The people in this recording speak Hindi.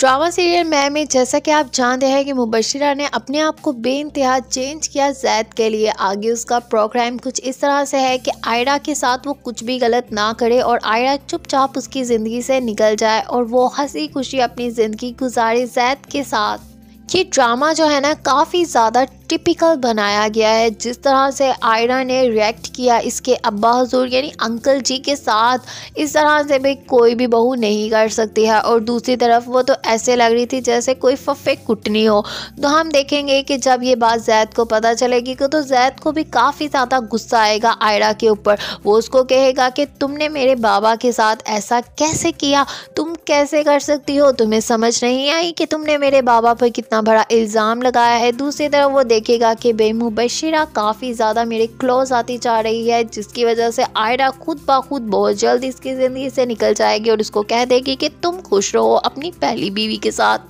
ड्रामा सीरियल मैं में जैसा कि आप जानते हैं कि मुबशरा ने अपने आप को बे इंतहा चेंज किया जैद के लिए आगे उसका प्रोग्राम कुछ इस तरह से है कि आयरा के साथ वो कुछ भी गलत ना करे और आयरा चुपचाप उसकी ज़िंदगी से निकल जाए और वो हंसी खुशी अपनी ज़िंदगी गुजारे जैद के साथ ये ड्रामा जो है ना काफ़ी ज़्यादा टिपिकल बनाया गया है जिस तरह से आयरा ने रिएक्ट किया इसके अब्बा हजूर यानी अंकल जी के साथ इस तरह से भी कोई भी बहू नहीं कर सकती है और दूसरी तरफ वो तो ऐसे लग रही थी जैसे कोई फफे कुटनी हो तो हम देखेंगे कि जब ये बात जैद को पता चलेगी तो जैद को भी काफ़ी ज़्यादा गुस्सा आएगा आयरा के ऊपर वो उसको कहेगा कि तुमने मेरे बाबा के साथ ऐसा कैसे किया तुम कैसे कर सकती हो तुम्हें समझ नहीं आई कि तुमने मेरे बाबा पर कितना बड़ा इल्ज़ाम लगाया है दूसरी तरफ वो देखेगा कि बेमुबशरा काफ़ी ज़्यादा मेरे क्लोज आती जा रही है जिसकी वजह से आयरा खुद ब खुद बहुत जल्द इसकी ज़िंदगी से निकल जाएगी और उसको कह देगी कि तुम खुश रहो अपनी पहली बीवी के साथ